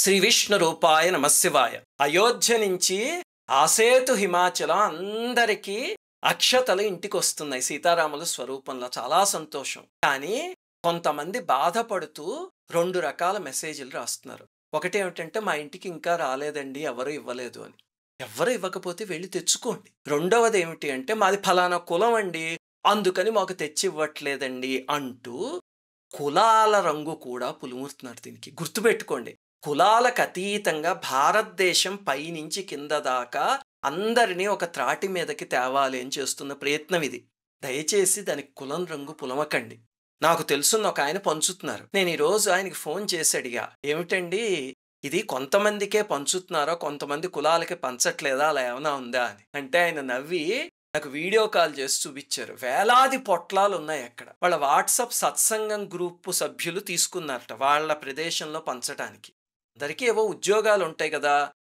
శ్రీ విష్ణు రూపాయ నమశివాయ అయోధ్య నుంచి ఆసేతు హిమాచలం అందరికీ అక్షతలు ఇంటికి వస్తున్నాయి సీతారాముల స్వరూపంలో చాలా సంతోషం కానీ కొంతమంది బాధపడుతూ రెండు రకాల మెసేజ్లు రాస్తున్నారు ఒకటి ఏమిటంటే మా ఇంటికి ఇంకా రాలేదండి ఎవరు ఇవ్వలేదు అని ఎవరు ఇవ్వకపోతే వెళ్ళి తెచ్చుకోండి రెండవది ఏమిటి అంటే మాది ఫలానా కులం అండి అందుకని మాకు తెచ్చి ఇవ్వట్లేదండి అంటూ కులాల రంగు కూడా పులుమురుతున్నారు దీనికి గుర్తుపెట్టుకోండి కులాలకు అతీతంగా భారతదేశం పైనుంచి కింద దాకా అందరినీ ఒక త్రాటి మీదకి తేవాలి అని చేస్తున్న ప్రయత్నం ఇది దయచేసి దానికి కులం రంగు పులమకండి నాకు తెలుసున్న ఒక ఆయన పంచుతున్నారు నేను ఈరోజు ఆయనకి ఫోన్ చేసి అడిగా ఏమిటండి ఇది కొంతమందికే పంచుతున్నారో కొంతమంది కులాలకి పంచట్లేదా అలా ఏమైనా ఉందా అని అంటే ఆయన నవ్వి నాకు వీడియో కాల్ చేసి చూపించారు వేలాది పొట్లాలు ఉన్నాయి అక్కడ వాళ్ళ వాట్సాప్ సత్సంగం గ్రూప్ సభ్యులు తీసుకున్నారట వాళ్ళ ప్రదేశంలో పంచడానికి అందరికీ ఏవో ఉద్యోగాలు ఉంటాయి కదా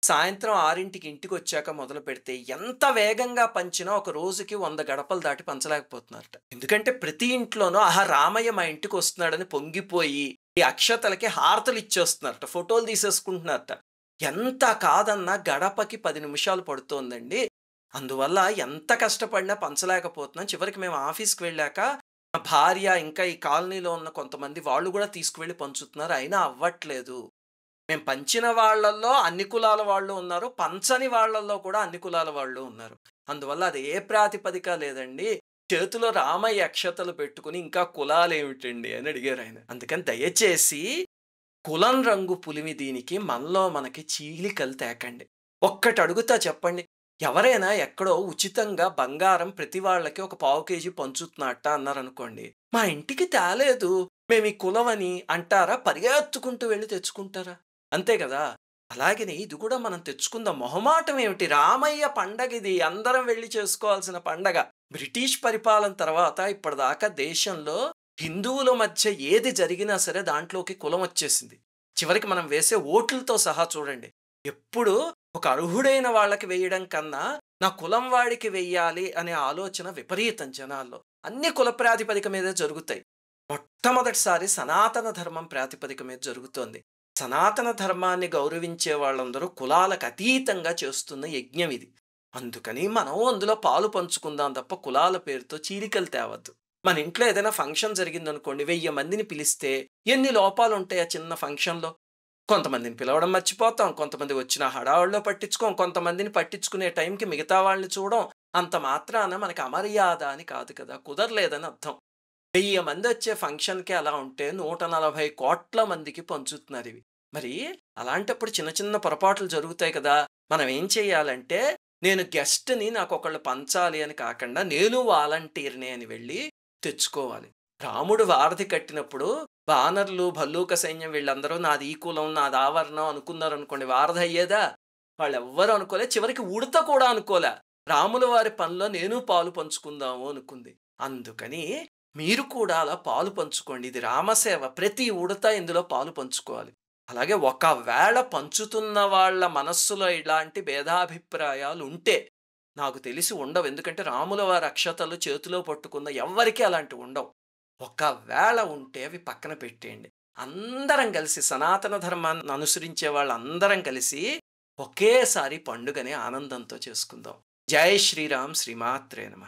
సాయంత్రం ఆరింటికి ఇంటికి వచ్చాక మొదలు పెడితే ఎంత వేగంగా పంచినా ఒక రోజుకి వంద గడపలు దాటి పంచలేకపోతున్నారట ఎందుకంటే ప్రతి ఇంట్లోనూ ఆహా రామయ్య మా ఇంటికి వస్తున్నాడని పొంగిపోయి ఈ అక్షతలకి హారతలు ఇచ్చేస్తున్నారట ఫోటోలు తీసేసుకుంటున్నారట ఎంత కాదన్నా గడపకి పది నిమిషాలు పడుతోందండి అందువల్ల ఎంత కష్టపడినా పంచలేకపోతున్నాం చివరికి మేము ఆఫీస్కి వెళ్ళాక భార్య ఇంకా ఈ కాలనీలో ఉన్న కొంతమంది వాళ్ళు కూడా తీసుకువెళ్ళి పంచుతున్నారు అయినా అవ్వట్లేదు మేము పంచిన వాళ్ళల్లో అన్ని కులాల వాళ్ళు ఉన్నారు పంచని వాళ్ళల్లో కూడా అన్ని కులాల వాళ్ళు ఉన్నారు అందువల్ల అది ఏ ప్రాతిపదిక లేదండి చేతిలో రామయ్య అక్షతలు పెట్టుకుని ఇంకా కులాలు ఏమిటండి అని అడిగారు ఆయన అందుకని దయచేసి కులం రంగు పులిమి దీనికి మనలో మనకి చీలికలు తేకండి ఒక్కటి అడుగుతా చెప్పండి ఎవరైనా ఎక్కడో ఉచితంగా బంగారం ప్రతి వాళ్ళకి ఒక పావు కేజీ పంచుతున్నట్ట అన్నారనుకోండి మా ఇంటికి తేలేదు మేము ఈ కులమని అంటారా పరిగెత్తుకుంటూ వెళ్ళి తెచ్చుకుంటారా అంతే కదా అలాగనే ఇది కూడా మనం తెచ్చుకున్న మొహమాటం ఏమిటి రామయ్య ఇది అందరం వెళ్ళి చేసుకోవాల్సిన పండగ బ్రిటిష్ పరిపాలన తర్వాత ఇప్పటిదాకా దేశంలో హిందువుల మధ్య ఏది జరిగినా సరే దాంట్లోకి కులం వచ్చేసింది చివరికి మనం వేసే ఓట్లతో సహా చూడండి ఎప్పుడు ఒక అర్హుడైన వాళ్ళకి వేయడం కన్నా నా కులం వాడికి వెయ్యాలి అనే ఆలోచన విపరీతం జనాల్లో అన్ని కుల ప్రాతిపదిక మీదే జరుగుతాయి మొట్టమొదటిసారి సనాతన ధర్మం ప్రాతిపదిక మీద జరుగుతోంది సనాతన ధర్మాన్ని గౌరవించే వాళ్ళందరూ కులాలకు అతీతంగా చేస్తున్న యజ్ఞం ఇది అందుకని మనం అందులో పాలు పంచుకుందాం తప్ప కులాల పేరుతో చీలికలు తేవద్దు మన ఇంట్లో ఏదైనా ఫంక్షన్ జరిగిందనుకోండి వెయ్యి మందిని పిలిస్తే ఎన్ని లోపాలు ఉంటాయి ఆ చిన్న ఫంక్షన్లో కొంతమందిని పిలవడం మర్చిపోతాం కొంతమంది వచ్చిన హడావుల్లో పట్టించుకోం కొంతమందిని పట్టించుకునే టైంకి మిగతా వాళ్ళని చూడం అంత మాత్రాన మనకి అమర్యాద అని కాదు కదా కుదరలేదని అర్థం వెయ్యి మంది వచ్చే ఫంక్షన్కి అలా ఉంటే నూట నలభై కోట్ల మందికి పంచుతున్నారు ఇవి మరి అలాంటప్పుడు చిన్న చిన్న పొరపాట్లు జరుగుతాయి కదా మనం ఏం చేయాలంటే నేను గెస్ట్ని నాకు ఒకళ్ళు పంచాలి అని కాకుండా నేను వాలంటీర్ని అని వెళ్ళి తెచ్చుకోవాలి రాముడు వారధి కట్టినప్పుడు బానర్లు భల్లూక సైన్యం వీళ్ళందరూ నాది ఈ కులం నాది ఆవరణం అనుకున్నారు అనుకోండి వారధి అయ్యేదా వాళ్ళెవ్వరూ అనుకోలే చివరికి ఉడత కూడా అనుకోలే రాముల వారి పనిలో నేను పాలు పంచుకుందాము అనుకుంది అందుకని మీరు కూడా అలా పాలు పంచుకోండి ఇది రామసేవ ప్రతి ఉడత ఇందులో పాలు పంచుకోవాలి అలాగే ఒకవేళ పంచుతున్న వాళ్ళ మనస్సులో ఇలాంటి భేదాభిప్రాయాలు ఉంటే నాకు తెలిసి ఉండవు ఎందుకంటే రాముల వారి అక్షతలు చేతిలో పట్టుకున్న ఎవరికీ అలాంటివి ఉండవు ఒకవేళ ఉంటే అవి పక్కన పెట్టేయండి అందరం కలిసి సనాతన ధర్మాన్ని అనుసరించే వాళ్ళందరం కలిసి ఒకేసారి పండుగని ఆనందంతో చేసుకుందాం జై శ్రీరామ్ శ్రీమాత్రే నమ